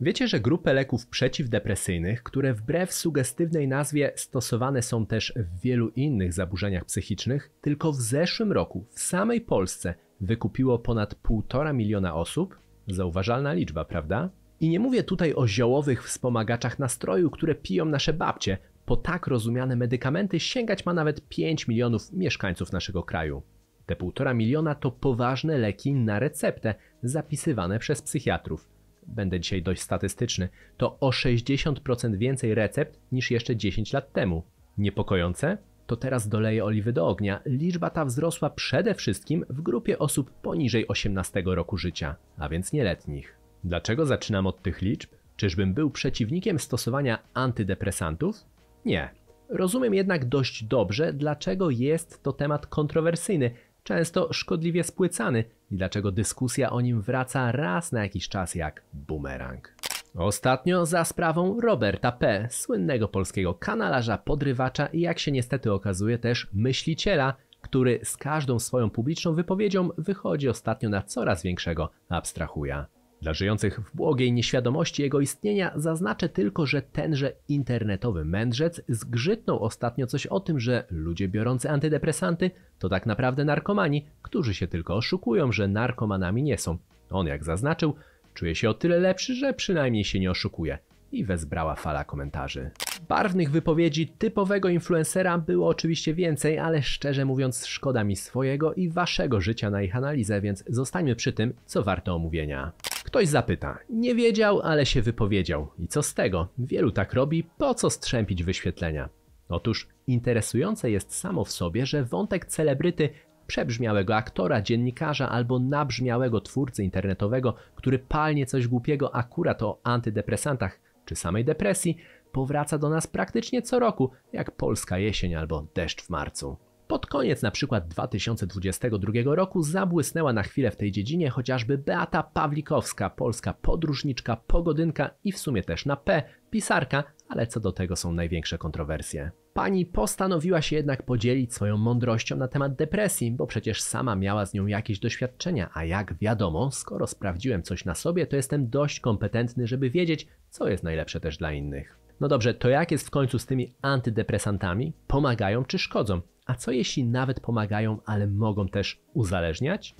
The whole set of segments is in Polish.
Wiecie, że grupę leków przeciwdepresyjnych, które wbrew sugestywnej nazwie stosowane są też w wielu innych zaburzeniach psychicznych, tylko w zeszłym roku w samej Polsce wykupiło ponad 1,5 miliona osób? Zauważalna liczba, prawda? I nie mówię tutaj o ziołowych wspomagaczach nastroju, które piją nasze babcie. Po tak rozumiane medykamenty sięgać ma nawet 5 milionów mieszkańców naszego kraju. Te 1,5 miliona to poważne leki na receptę, zapisywane przez psychiatrów będę dzisiaj dość statystyczny, to o 60% więcej recept niż jeszcze 10 lat temu. Niepokojące? To teraz doleję oliwy do ognia. Liczba ta wzrosła przede wszystkim w grupie osób poniżej 18 roku życia, a więc nieletnich. Dlaczego zaczynam od tych liczb? Czyżbym był przeciwnikiem stosowania antydepresantów? Nie. Rozumiem jednak dość dobrze, dlaczego jest to temat kontrowersyjny, często szkodliwie spłycany i dlaczego dyskusja o nim wraca raz na jakiś czas jak bumerang. Ostatnio za sprawą Roberta P., słynnego polskiego kanalarza, podrywacza i jak się niestety okazuje też myśliciela, który z każdą swoją publiczną wypowiedzią wychodzi ostatnio na coraz większego abstrahuja. Dla żyjących w błogiej nieświadomości jego istnienia zaznaczę tylko, że tenże internetowy mędrzec zgrzytnął ostatnio coś o tym, że ludzie biorący antydepresanty to tak naprawdę narkomani, którzy się tylko oszukują, że narkomanami nie są. On, jak zaznaczył, czuje się o tyle lepszy, że przynajmniej się nie oszukuje. I wezbrała fala komentarzy. Barwnych wypowiedzi typowego influencera było oczywiście więcej, ale szczerze mówiąc, szkoda mi swojego i waszego życia na ich analizę, więc zostańmy przy tym, co warto omówienia. Ktoś zapyta, nie wiedział, ale się wypowiedział. I co z tego? Wielu tak robi, po co strzępić wyświetlenia? Otóż interesujące jest samo w sobie, że wątek celebryty, przebrzmiałego aktora, dziennikarza albo nabrzmiałego twórcy internetowego, który palnie coś głupiego akurat o antydepresantach czy samej depresji, powraca do nas praktycznie co roku, jak polska jesień albo deszcz w marcu. Pod koniec na przykład 2022 roku zabłysnęła na chwilę w tej dziedzinie chociażby Beata Pawlikowska, polska podróżniczka, pogodynka i w sumie też na P, pisarka, ale co do tego są największe kontrowersje. Pani postanowiła się jednak podzielić swoją mądrością na temat depresji, bo przecież sama miała z nią jakieś doświadczenia, a jak wiadomo, skoro sprawdziłem coś na sobie, to jestem dość kompetentny, żeby wiedzieć, co jest najlepsze też dla innych. No dobrze, to jak jest w końcu z tymi antydepresantami? Pomagają czy szkodzą? A co jeśli nawet pomagają, ale mogą też uzależniać?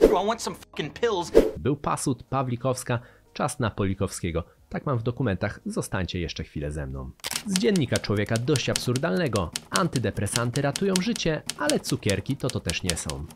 Był pasud Pawlikowska, czas na Polikowskiego. Tak mam w dokumentach, zostańcie jeszcze chwilę ze mną. Z dziennika człowieka dość absurdalnego. Antydepresanty ratują życie, ale cukierki to to też nie są.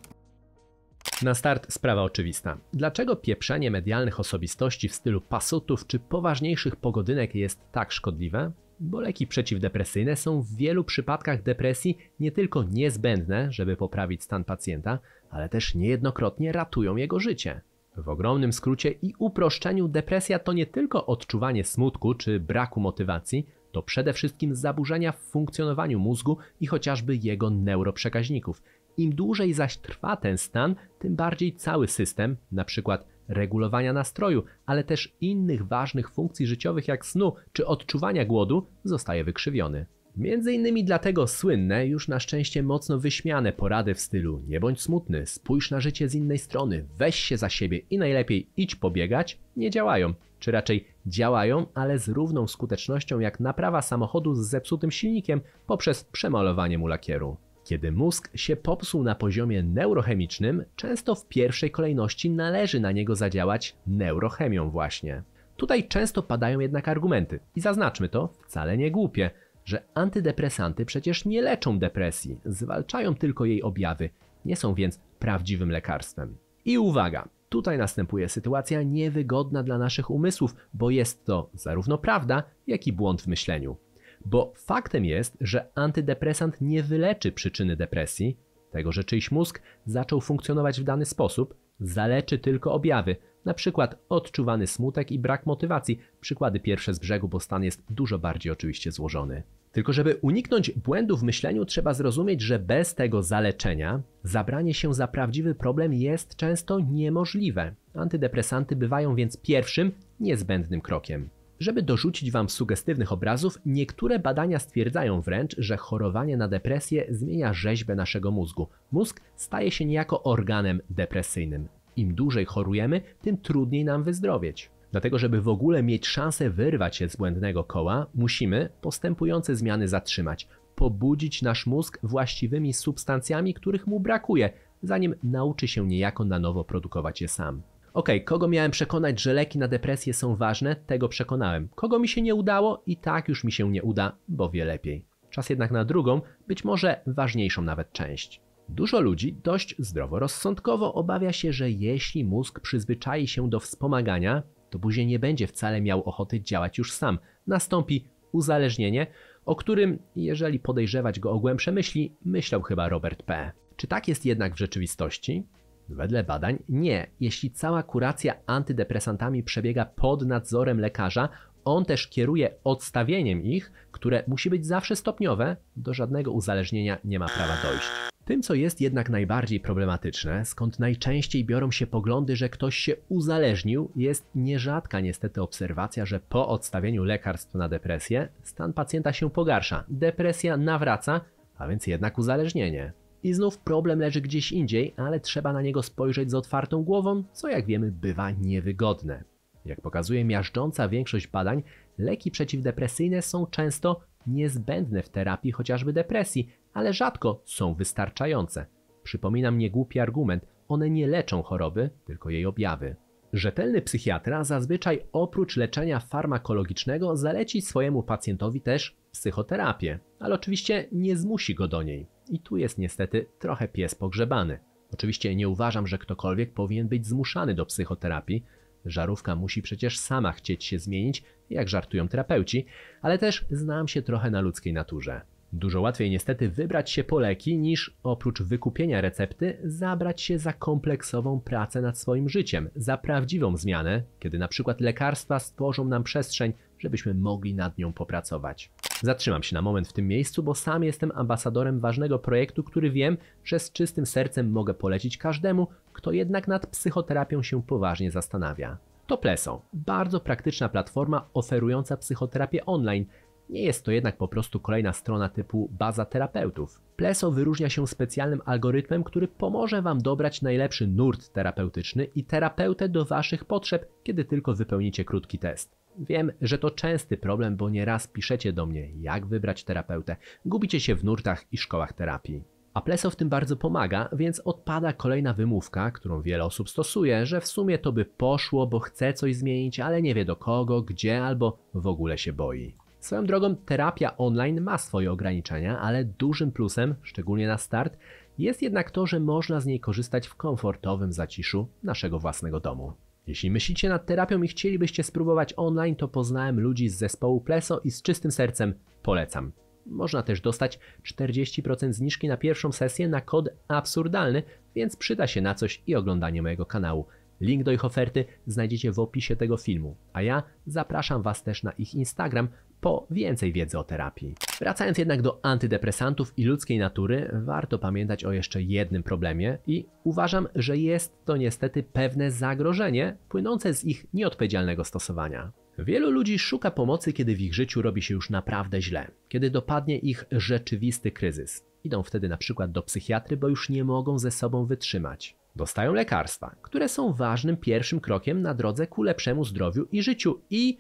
Na start sprawa oczywista. Dlaczego pieprzenie medialnych osobistości w stylu pasutów czy poważniejszych pogodynek jest tak szkodliwe? bo leki przeciwdepresyjne są w wielu przypadkach depresji nie tylko niezbędne, żeby poprawić stan pacjenta, ale też niejednokrotnie ratują jego życie. W ogromnym skrócie i uproszczeniu, depresja to nie tylko odczuwanie smutku czy braku motywacji, to przede wszystkim zaburzenia w funkcjonowaniu mózgu i chociażby jego neuroprzekaźników. Im dłużej zaś trwa ten stan, tym bardziej cały system, np regulowania nastroju, ale też innych ważnych funkcji życiowych jak snu czy odczuwania głodu zostaje wykrzywiony. Między innymi dlatego słynne, już na szczęście mocno wyśmiane porady w stylu nie bądź smutny, spójrz na życie z innej strony, weź się za siebie i najlepiej idź pobiegać nie działają, czy raczej działają, ale z równą skutecznością jak naprawa samochodu z zepsutym silnikiem poprzez przemalowanie mu lakieru. Kiedy mózg się popsuł na poziomie neurochemicznym, często w pierwszej kolejności należy na niego zadziałać neurochemią właśnie. Tutaj często padają jednak argumenty i zaznaczmy to, wcale nie głupie, że antydepresanty przecież nie leczą depresji, zwalczają tylko jej objawy, nie są więc prawdziwym lekarstwem. I uwaga, tutaj następuje sytuacja niewygodna dla naszych umysłów, bo jest to zarówno prawda, jak i błąd w myśleniu. Bo faktem jest, że antydepresant nie wyleczy przyczyny depresji, tego, że czyjś mózg zaczął funkcjonować w dany sposób, zaleczy tylko objawy, np. odczuwany smutek i brak motywacji. Przykłady pierwsze z brzegu, bo stan jest dużo bardziej oczywiście złożony. Tylko żeby uniknąć błędu w myśleniu, trzeba zrozumieć, że bez tego zaleczenia zabranie się za prawdziwy problem jest często niemożliwe. Antydepresanty bywają więc pierwszym niezbędnym krokiem. Żeby dorzucić Wam sugestywnych obrazów, niektóre badania stwierdzają wręcz, że chorowanie na depresję zmienia rzeźbę naszego mózgu. Mózg staje się niejako organem depresyjnym. Im dłużej chorujemy, tym trudniej nam wyzdrowieć. Dlatego, żeby w ogóle mieć szansę wyrwać się z błędnego koła, musimy postępujące zmiany zatrzymać, pobudzić nasz mózg właściwymi substancjami, których mu brakuje, zanim nauczy się niejako na nowo produkować je sam. Okej, okay, kogo miałem przekonać, że leki na depresję są ważne, tego przekonałem. Kogo mi się nie udało i tak już mi się nie uda, bo wie lepiej. Czas jednak na drugą, być może ważniejszą nawet część. Dużo ludzi dość zdroworozsądkowo obawia się, że jeśli mózg przyzwyczai się do wspomagania, to później nie będzie wcale miał ochoty działać już sam. Nastąpi uzależnienie, o którym, jeżeli podejrzewać go o głębsze myśli, myślał chyba Robert P. Czy tak jest jednak w rzeczywistości? Wedle badań nie. Jeśli cała kuracja antydepresantami przebiega pod nadzorem lekarza, on też kieruje odstawieniem ich, które musi być zawsze stopniowe, do żadnego uzależnienia nie ma prawa dojść. Tym, co jest jednak najbardziej problematyczne, skąd najczęściej biorą się poglądy, że ktoś się uzależnił, jest nierzadka niestety obserwacja, że po odstawieniu lekarstw na depresję stan pacjenta się pogarsza, depresja nawraca, a więc jednak uzależnienie. I znów problem leży gdzieś indziej, ale trzeba na niego spojrzeć z otwartą głową, co jak wiemy bywa niewygodne. Jak pokazuje miażdżąca większość badań, leki przeciwdepresyjne są często niezbędne w terapii chociażby depresji, ale rzadko są wystarczające. Przypominam niegłupi argument, one nie leczą choroby, tylko jej objawy. Rzetelny psychiatra zazwyczaj oprócz leczenia farmakologicznego zaleci swojemu pacjentowi też psychoterapię, ale oczywiście nie zmusi go do niej. I tu jest niestety trochę pies pogrzebany. Oczywiście nie uważam, że ktokolwiek powinien być zmuszany do psychoterapii. Żarówka musi przecież sama chcieć się zmienić, jak żartują terapeuci, ale też znam się trochę na ludzkiej naturze. Dużo łatwiej niestety wybrać się po leki, niż oprócz wykupienia recepty zabrać się za kompleksową pracę nad swoim życiem, za prawdziwą zmianę, kiedy na przykład lekarstwa stworzą nam przestrzeń, żebyśmy mogli nad nią popracować. Zatrzymam się na moment w tym miejscu, bo sam jestem ambasadorem ważnego projektu, który wiem, że z czystym sercem mogę polecić każdemu, kto jednak nad psychoterapią się poważnie zastanawia. To Pleso, bardzo praktyczna platforma oferująca psychoterapię online. Nie jest to jednak po prostu kolejna strona typu baza terapeutów. Pleso wyróżnia się specjalnym algorytmem, który pomoże Wam dobrać najlepszy nurt terapeutyczny i terapeutę do Waszych potrzeb, kiedy tylko wypełnicie krótki test. Wiem, że to częsty problem, bo nieraz piszecie do mnie, jak wybrać terapeutę. Gubicie się w nurtach i szkołach terapii. Apleso w tym bardzo pomaga, więc odpada kolejna wymówka, którą wiele osób stosuje, że w sumie to by poszło, bo chce coś zmienić, ale nie wie do kogo, gdzie albo w ogóle się boi. Swoją drogą terapia online ma swoje ograniczenia, ale dużym plusem, szczególnie na start, jest jednak to, że można z niej korzystać w komfortowym zaciszu naszego własnego domu. Jeśli myślicie nad terapią i chcielibyście spróbować online, to poznałem ludzi z zespołu Pleso i z czystym sercem polecam. Można też dostać 40% zniżki na pierwszą sesję na kod absurdalny, więc przyda się na coś i oglądanie mojego kanału. Link do ich oferty znajdziecie w opisie tego filmu, a ja zapraszam Was też na ich Instagram po więcej wiedzy o terapii. Wracając jednak do antydepresantów i ludzkiej natury, warto pamiętać o jeszcze jednym problemie i uważam, że jest to niestety pewne zagrożenie płynące z ich nieodpowiedzialnego stosowania. Wielu ludzi szuka pomocy, kiedy w ich życiu robi się już naprawdę źle, kiedy dopadnie ich rzeczywisty kryzys. Idą wtedy na przykład do psychiatry, bo już nie mogą ze sobą wytrzymać. Dostają lekarstwa, które są ważnym pierwszym krokiem na drodze ku lepszemu zdrowiu i życiu i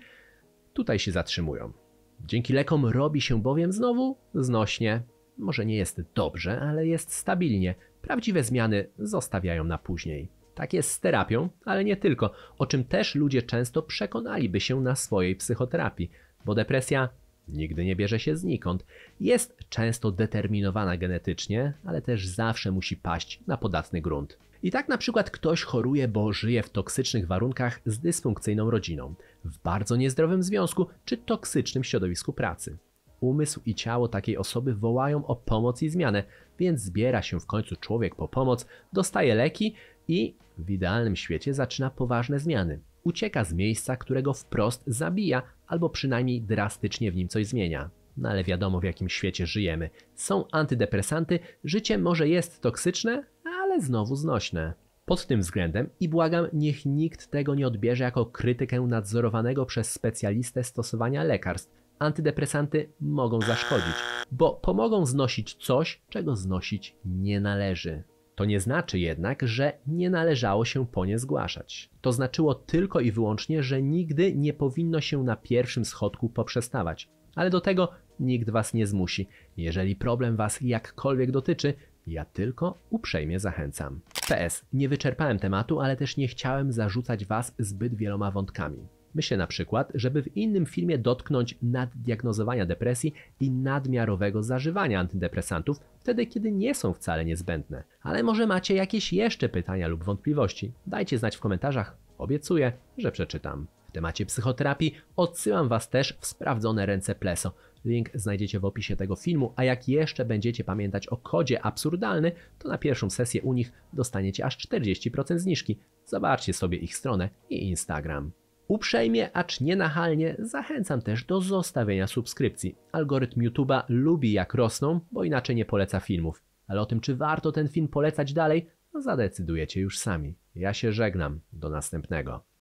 tutaj się zatrzymują. Dzięki lekom robi się bowiem znowu znośnie. Może nie jest dobrze, ale jest stabilnie. Prawdziwe zmiany zostawiają na później. Tak jest z terapią, ale nie tylko, o czym też ludzie często przekonaliby się na swojej psychoterapii, bo depresja nigdy nie bierze się znikąd. Jest często determinowana genetycznie, ale też zawsze musi paść na podatny grunt. I tak na przykład ktoś choruje, bo żyje w toksycznych warunkach z dysfunkcyjną rodziną, w bardzo niezdrowym związku czy toksycznym środowisku pracy. Umysł i ciało takiej osoby wołają o pomoc i zmianę, więc zbiera się w końcu człowiek po pomoc, dostaje leki i w idealnym świecie zaczyna poważne zmiany. Ucieka z miejsca, którego wprost zabija, albo przynajmniej drastycznie w nim coś zmienia. No ale wiadomo w jakim świecie żyjemy. Są antydepresanty, życie może jest toksyczne, ale znowu znośne. Pod tym względem i błagam, niech nikt tego nie odbierze jako krytykę nadzorowanego przez specjalistę stosowania lekarstw. Antydepresanty mogą zaszkodzić, bo pomogą znosić coś, czego znosić nie należy. To nie znaczy jednak, że nie należało się po nie zgłaszać. To znaczyło tylko i wyłącznie, że nigdy nie powinno się na pierwszym schodku poprzestawać. Ale do tego nikt was nie zmusi. Jeżeli problem was jakkolwiek dotyczy, ja tylko uprzejmie zachęcam. PS. Nie wyczerpałem tematu, ale też nie chciałem zarzucać Was zbyt wieloma wątkami. Myślę na przykład, żeby w innym filmie dotknąć naddiagnozowania depresji i nadmiarowego zażywania antydepresantów, wtedy kiedy nie są wcale niezbędne. Ale może macie jakieś jeszcze pytania lub wątpliwości? Dajcie znać w komentarzach. Obiecuję, że przeczytam. W temacie psychoterapii odsyłam Was też w sprawdzone ręce Pleso, Link znajdziecie w opisie tego filmu, a jak jeszcze będziecie pamiętać o kodzie absurdalny, to na pierwszą sesję u nich dostaniecie aż 40% zniżki. Zobaczcie sobie ich stronę i Instagram. Uprzejmie, acz nienachalnie zachęcam też do zostawienia subskrypcji. Algorytm YouTube'a lubi jak rosną, bo inaczej nie poleca filmów. Ale o tym, czy warto ten film polecać dalej, no zadecydujecie już sami. Ja się żegnam. Do następnego.